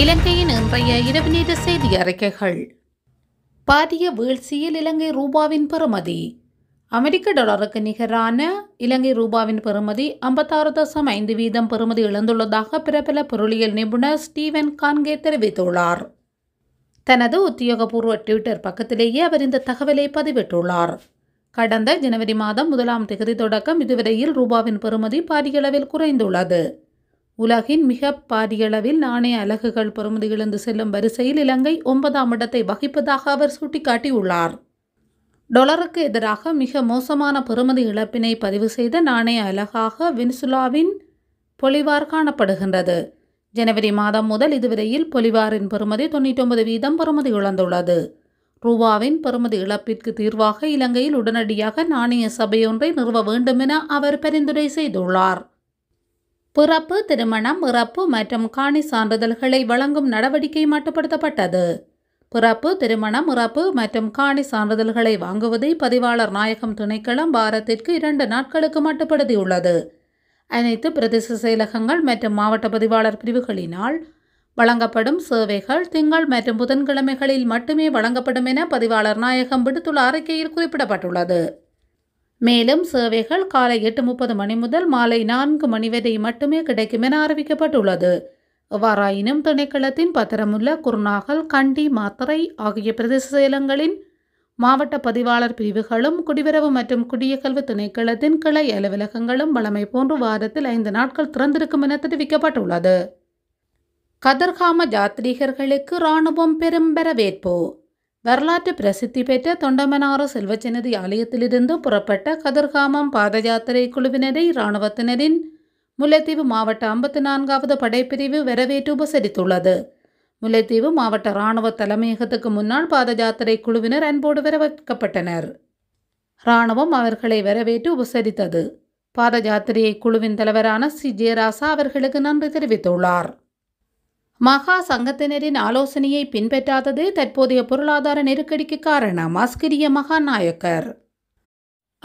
இலங்கையின் இன்றைய இரவு நேர செய்தி அறிக்கைகள் பாரிய வீழ்ச்சியில் இலங்கை ரூபாவின் பெறுமதி அமெரிக்க டாலருக்கு நிகரான இலங்கை ரூபாவின் பெறுமதி ஐம்பத்தாறு தசம் ஐந்து வீதம் பெறுமதி இழந்துள்ளதாக பிரபல பொருளியல் நிபுணர் ஸ்டீவன் கான்கே தெரிவித்துள்ளார் தனது உத்தியோகபூர்வ ட்விட்டர் பக்கத்திலேயே அவர் இந்த தகவலை பதிவிட்டுள்ளார் கடந்த ஜனவரி மாதம் முதலாம் திகதி தொடக்கம் இதுவரையில் ரூபாவின் பெறுமதி பாரியளவில் குறைந்துள்ளது உலகின் மிக பாரியளவில் நாணய அலகுகள் பெறுமதி இழந்து செல்லும் வரிசையில் இலங்கை ஒன்பதாம் இடத்தை வகிப்பதாக அவர் சுட்டிக்காட்டியுள்ளார் டொலருக்கு எதிராக மிக மோசமான பெறுமதி இழப்பினை பதிவு செய்த நாணய அலகாக வெனிசுலாவின் பொலிவார் காணப்படுகின்றது ஜனவரி மாதம் முதல் இதுவரையில் பொலிவாரின் பெறுமதி தொண்ணூற்றி வீதம் பெறுமதி இழந்துள்ளது ரூபாவின் பெறுமதி இழப்பிற்கு தீர்வாக இலங்கையில் உடனடியாக நாணய சபையொன்றை நிறுவ வேண்டுமென அவர் பரிந்துரை செய்துள்ளார் பிறப்பு திருமணம் இறப்பு மற்றும் காணி சான்றிதழ்களை வழங்கும் நடவடிக்கை மட்டுப்படுத்தப்பட்டது பிறப்பு திருமணம் இறப்பு மற்றும் காணி சான்றிதழ்களை வாங்குவதை பதிவாளர் நாயகம் துணைக்களம் வாரத்திற்கு இரண்டு நாட்களுக்கு மட்டுப்படுத்தியுள்ளது அனைத்து பிரதேச செயலகங்கள் மற்றும் மாவட்ட பதிவாளர் பிரிவுகளினால் வழங்கப்படும் சேவைகள் திங்கள் மற்றும் புதன்கிழமைகளில் மட்டுமே வழங்கப்படும் என பதிவாளர் நாயகம் விடுத்துள்ள அறிக்கையில் குறிப்பிடப்பட்டுள்ளது மேலும் சேவைகள் காலை எட்டு முப்பது மணி முதல் மாலை நான்கு மணி வரை மட்டுமே கிடைக்கும் என அறிவிக்கப்பட்டுள்ளது எவ்வாறாயினும் திணைக்களத்தின் பத்திரமுள்ள குருநாகல் கண்டி மாத்தரை ஆகிய பிரதேச செயலங்களின் மாவட்ட பதிவாளர் பிரிவுகளும் குடிவரவு மற்றும் குடியகல்வு திணைக்களத்தின் கிளை அலுவலகங்களும் வளமை போன்று வாரத்தில் ஐந்து நாட்கள் திறந்திருக்கும் என தெரிவிக்கப்பட்டுள்ளது கதர்காம ஜாத்ரீகர்களுக்கு இராணுவம் பெரும் வரவேற்பு வரலாற்று பிரசித்தி பெற்ற தொண்டமனார செல்வச்சனதி ஆலயத்திலிருந்து புறப்பட்ட கதிர்காமம் பாத யாத்திரை குழுவினரை இராணுவத்தினரின் முல்லைத்தீவு மாவட்ட ஐம்பத்தி நான்காவது படைப்பிரிவு வரவேற்று உபசரித்துள்ளது முல்லைத்தீவு மாவட்ட இராணுவ தலைமையகத்துக்கு முன்னால் பாத யாத்திரை குழுவினர் அன்போடு வரவேற்கப்பட்டனர் இராணுவம் அவர்களை வரவேற்று உபசரித்தது பாத யாத்திரையை குழுவின் தலைவரான சி ஜெயராசா அவர்களுக்கு நன்றி தெரிவித்துள்ளார் மகா சங்கத்தினரின் ஆலோசனையை பின்பற்றாதது தற்போதைய பொருளாதார நெருக்கடிக்கு காரணம் அஸ்கிரிய மகாநாயக்கர்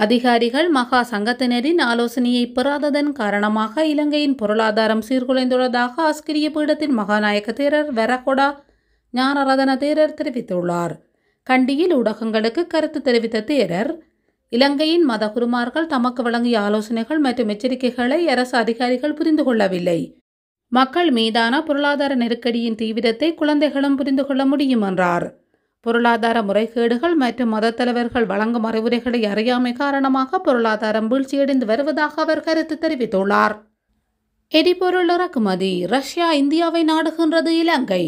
அதிகாரிகள் மகா சங்கத்தினரின் ஆலோசனையை பெறாததன் காரணமாக இலங்கையின் பொருளாதாரம் சீர்குலைந்துள்ளதாக ஆஸ்கிரிய பீடத்தின் மகாநாயக்க தேரர் வெரகொடா ஞானரதன தேரர் தெரிவித்துள்ளார் கண்டியில் ஊடகங்களுக்கு கருத்து தெரிவித்த தேரர் இலங்கையின் மதகுருமார்கள் தமக்கு வழங்கிய ஆலோசனைகள் மற்றும் எச்சரிக்கைகளை அரசு அதிகாரிகள் புரிந்து கொள்ளவில்லை மக்கள் மீதான பொருளாதார நெருக்கடியின் தீவிரத்தை குழந்தைகளும் புரிந்து கொள்ள முடியும் என்றார் பொருளாதார முறைகேடுகள் மற்றும் மத தலைவர்கள் வழங்கும் அறிவுரைகளை அறியாமை காரணமாக பொருளாதாரம் வீழ்ச்சியடைந்து வருவதாக அவர் கருத்து தெரிவித்துள்ளார் எரிபொருள் இறக்குமதி ரஷ்யா இந்தியாவை நாடுகின்றது இலங்கை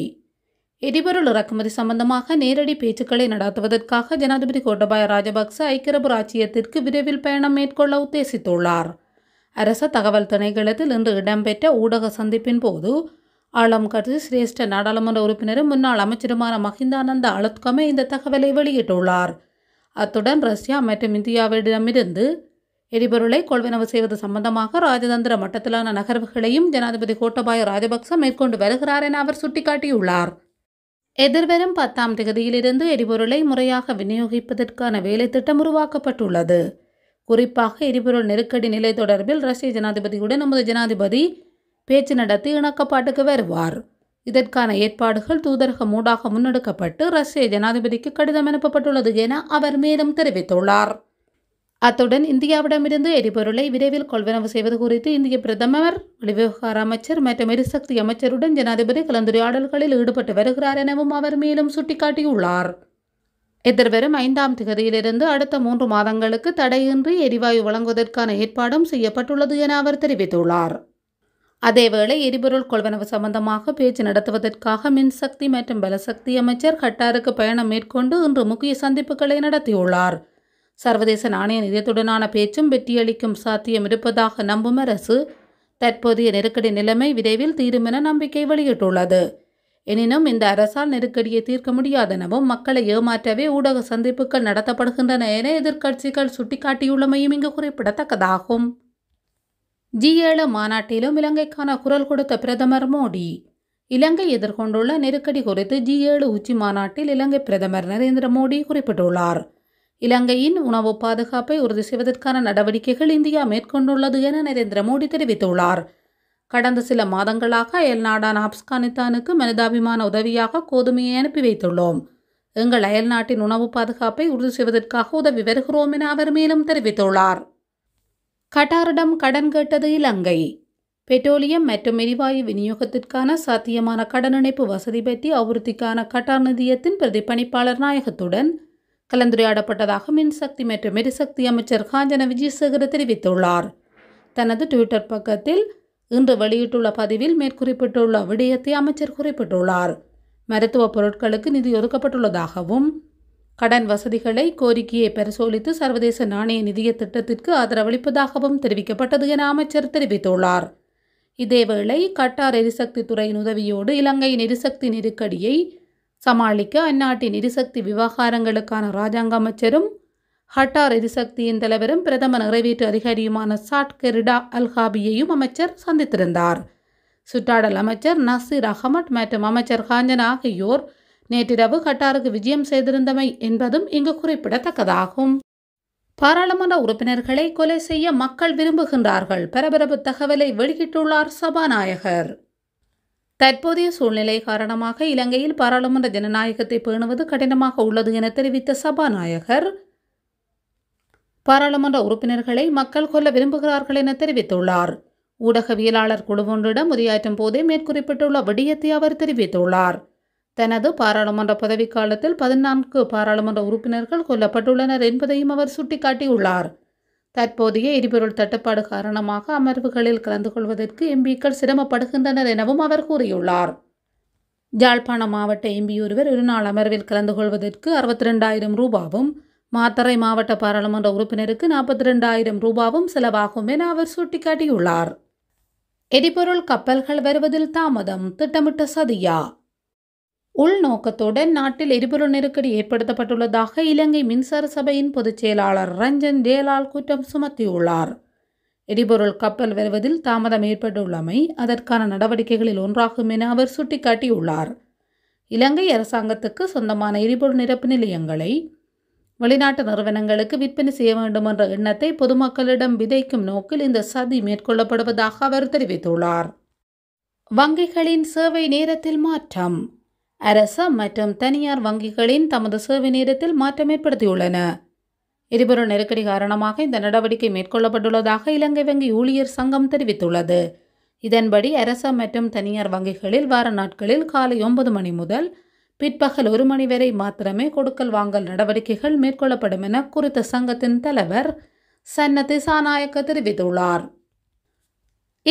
எரிபொருள் இறக்குமதி சம்பந்தமாக நேரடி பேச்சுக்களை நடத்துவதற்காக ஜனாதிபதி கோட்டபாய ராஜபக்ச ஐக்கிய ராச்சியத்திற்கு விரைவில் பயணம் மேற்கொள்ள உத்தேசித்துள்ளார் அரச தகவல் திணைக்களத்தில் இன்று இடம்பெற்ற ஊடக சந்திப்பின் போது ஆளும் கட்சி சிரேஷ்ட நாடாளுமன்ற உறுப்பினரும் முன்னாள் அமைச்சருமான மஹிந்தானந்த அழுத்கமே இந்த தகவலை வெளியிட்டுள்ளார் அத்துடன் ரஷ்யா மற்றும் இந்தியாவிடமிருந்து எரிபொருளை கொள்வனவு செய்வது சம்பந்தமாக ராஜதந்திர மட்டத்திலான நகர்வுகளையும் ஜனாதிபதி கோட்டபாய ராஜபக்ச மேற்கொண்டு வருகிறார் என அவர் சுட்டிக்காட்டியுள்ளார் எதிர்வரும் பத்தாம் தேதியிலிருந்து எரிபொருளை முறையாக விநியோகிப்பதற்கான வேலை திட்டம் உருவாக்கப்பட்டுள்ளது குறிப்பாக எரிபொருள் நெருக்கடி நிலை தொடர்பில் ரஷ்ய ஜனாதிபதியுடன் நமது ஜனாதிபதி பேச்சு நடத்தி இணக்கப்பாட்டுக்கு வருவார் இதற்கான ஏற்பாடுகள் தூதரக மூடாக முன்னெடுக்கப்பட்டு ரஷ்ய ஜனாதிபதிக்கு கடிதம் அனுப்பப்பட்டுள்ளது என அவர் மேலும் தெரிவித்துள்ளார் அத்துடன் இந்தியாவிடமிருந்து எரிபொருளை விரைவில் கொள்வனவு செய்வது குறித்து இந்திய பிரதமர் வெளிவிவகார அமைச்சர் மற்றும் எரிசக்தி அமைச்சருடன் ஜனாதிபதி கலந்துரையாடல்களில் ஈடுபட்டு வருகிறார் எனவும் அவர் மேலும் சுட்டிக்காட்டியுள்ளார் எதிர்வரும் ஐந்தாம் திகதியிலிருந்து அடுத்த மூன்று மாதங்களுக்கு தடையின்றி எரிவாயு வழங்குவதற்கான ஏற்பாடும் செய்யப்பட்டுள்ளது என அவர் தெரிவித்துள்ளார் அதேவேளை எரிபொருள் கொள்வனவு சம்பந்தமாக பேச்சு நடத்துவதற்காக மின்சக்தி மற்றும் பலசக்தி அமைச்சர் ஹட்டாருக்கு பயணம் மேற்கொண்டு இன்று முக்கிய சந்திப்புகளை நடத்தியுள்ளார் சர்வதேச நாணய நிதியத்துடனான பேச்சும் வெற்றியளிக்கும் சாத்தியம் இருப்பதாக நம்பும் அரசு தற்போதைய நெருக்கடி நிலைமை விரைவில் தீருமென நம்பிக்கை வெளியிட்டுள்ளது எனினும் இந்த அரசால் நெருக்கடியை தீர்க்க முடியாதெனவும் மக்களை ஏமாற்றவே ஊடக சந்திப்புகள் நடத்தப்படுகின்றன என எதிர்க்கட்சிகள் சுட்டிக்காட்டியுள்ளமையும் இங்கு குறிப்பிடத்தக்கதாகும் ஜி ஏழு மாநாட்டிலும் இலங்கைக்கான குரல் கொடுத்த பிரதமர் மோடி இலங்கை எதிர்கொண்டுள்ள நெருக்கடி குறித்து ஜி ஏழு உச்சி மாநாட்டில் இலங்கை பிரதமர் நரேந்திர மோடி குறிப்பிட்டுள்ளார் இலங்கையின் உணவு பாதுகாப்பை உறுதி செய்வதற்கான நடவடிக்கைகள் இந்தியா மேற்கொண்டுள்ளது என நரேந்திர மோடி தெரிவித்துள்ளார் கடந்த சில மாதங்களாக அயல் நாடான ஆப்கானிஸ்தானுக்கு மனிதாபிமான உதவியாக கோதுமையை அனுப்பி வைத்துள்ளோம் எங்கள் அயல் நாட்டின் உணவு பாதுகாப்பை உறுதி செய்வதற்காக உதவி வருகிறோம் என அவர் மேலும் தெரிவித்துள்ளார் கட்டாரிடம் கடன் கேட்டது இலங்கை பெட்ரோலியம் மற்றும் எரிவாயு விநியோகத்திற்கான சாத்தியமான கடன் இணைப்பு வசதி பற்றி அபிவிருத்திக்கான கட்டார் நிதியத்தின் பிரதிப்பணிப்பாளர் நாயகத்துடன் கலந்துரையாடப்பட்டதாக மின்சக்தி மற்றும் எரிசக்தி அமைச்சர் காஞ்சன விஜயசேகர தெரிவித்துள்ளார் தனது டுவிட்டர் பக்கத்தில் இன்று வெளியிட்டுள்ள பதிவில் மேற்குறிப்பிட்டுள்ள விடயத்தை அமைச்சர் குறிப்பிட்டுள்ளார் மருத்துவ பொருட்களுக்கு நிதி ஒதுக்கப்பட்டுள்ளதாகவும் கடன் வசதிகளை கோரிக்கையை பரிசோலித்து சர்வதேச நாணய நிதிய திட்டத்திற்கு ஆதரவளிப்பதாகவும் தெரிவிக்கப்பட்டது என அமைச்சர் தெரிவித்துள்ளார் இதேவேளை கட்டார் எரிசக்தி துறையின் உதவியோடு இலங்கையின் எரிசக்தி நெருக்கடியை சமாளிக்க அந்நாட்டின் எரிசக்தி விவகாரங்களுக்கான ராஜாங்க அமைச்சரும் ஹட்டார் எரிசக்தியின் தலைவரும் பிரதம நிறைவேற்று அதிகாரியுமான சாட் கெரிடா அல்ஹாபியையும் அமைச்சர் சந்தித்திருந்தார் சுற்றாடல் அமைச்சர் நசீர் அகமட் மற்றும் அமைச்சர் காஞ்சன் ஆகியோர் நேற்றிரவு ஹட்டாருக்கு விஜயம் செய்திருந்தமை என்பதும் இங்கு குறிப்பிடத்தக்கதாகும் பாராளுமன்ற உறுப்பினர்களை கொலை செய்ய மக்கள் விரும்புகின்றார்கள் பரபரப்பு தகவலை வெளியிட்டுள்ளார் சபாநாயகர் தற்போதைய சூழ்நிலை காரணமாக இலங்கையில் பாராளுமன்ற ஜனநாயகத்தை பேணுவது கடினமாக உள்ளது என தெரிவித்த சபாநாயகர் பாராளுமன்ற உறுப்பினர்களை மக்கள் கொல்ல விரும்புகிறார்கள் என தெரிவித்துள்ளார் ஊடகவியலாளர் குழுவொன்றிடம் உரையாற்றும் போதே மேற்குறிப்பிட்டுள்ள விடயத்தை அவர் தெரிவித்துள்ளார் தனது பாராளுமன்ற பதவிக்காலத்தில் பதினான்கு பாராளுமன்ற உறுப்பினர்கள் கொல்லப்பட்டுள்ளனர் என்பதையும் அவர் சுட்டிக்காட்டியுள்ளார் தற்போதைய எரிபொருள் தட்டுப்பாடு காரணமாக அமர்வுகளில் கலந்து கொள்வதற்கு எம்பிக்கள் சிரமப்படுகின்றனர் எனவும் அவர் கூறியுள்ளார் ஜாழ்ப்பாணம் மாவட்ட எம்பி ஒருவர் இருநாள் அமர்வில் கலந்து கொள்வதற்கு அறுபத்தி ரெண்டாயிரம் ரூபாவும் மாத்தறை மாவட்ட பாராளுமன்ற உறுப்பினருக்கு நாற்பத்தி ரெண்டாயிரம் ரூபாவும் செலவாகும் என அவர் சுட்டிக்காட்டியுள்ளார் எரிபொருள் கப்பல்கள் வருவதில் தாமதம் திட்டமிட்ட சதியா உள்நோக்கத்துடன் நாட்டில் எரிபொருள் நெருக்கடி ஏற்படுத்தப்பட்டுள்ளதாக இலங்கை மின்சார சபையின் பொதுச் செயலாளர் ரஞ்சன் டேலால் குற்றம் சுமத்தியுள்ளார் எரிபொருள் கப்பல் வருவதில் தாமதம் ஏற்பட்டுள்ளமை அதற்கான நடவடிக்கைகளில் ஒன்றாகும் என அவர் சுட்டிக்காட்டியுள்ளார் இலங்கை அரசாங்கத்துக்கு சொந்தமான எரிபொருள் நிரப்பு நிலையங்களை வெளிநாட்டு நிறுவனங்களுக்கு விற்பனை செய்ய வேண்டும் என்ற எண்ணத்தை பொதுமக்களிடம் விதைக்கும் நோக்கில் இந்த சதி மேற்கொள்ளப்படுவதாக அவர் தெரிவித்துள்ளார் வங்கிகளின் சேவை நேரத்தில் மாற்றம் அரச மற்றும் தனியார் வங்கிகளின் தமது சேவை நேரத்தில் மாற்றம் ஏற்படுத்தியுள்ளன எரிபொருள் நெருக்கடி காரணமாக இந்த நடவடிக்கை மேற்கொள்ளப்பட்டுள்ளதாக இலங்கை வங்கி ஊழியர் சங்கம் தெரிவித்துள்ளது இதன்படி அரச மற்றும் தனியார் வங்கிகளில் வார நாட்களில் காலை ஒன்பது மணி முதல் பிற்பகல் ஒரு மணி வரை மாத்திரமே கொடுக்கல் வாங்கல் நடவடிக்கைகள் மேற்கொள்ளப்படும் என குறித்த சங்கத்தின் தலைவர் சன்னதி சாநாயக்க தெரிவித்துள்ளார்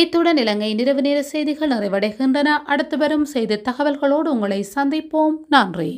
இத்துடன் இலங்கை நிறைவு நேர செய்திகள் நிறைவடைகின்றன அடுத்து வரும் செய்தி தகவல்களோடு உங்களை சந்திப்போம் நன்றி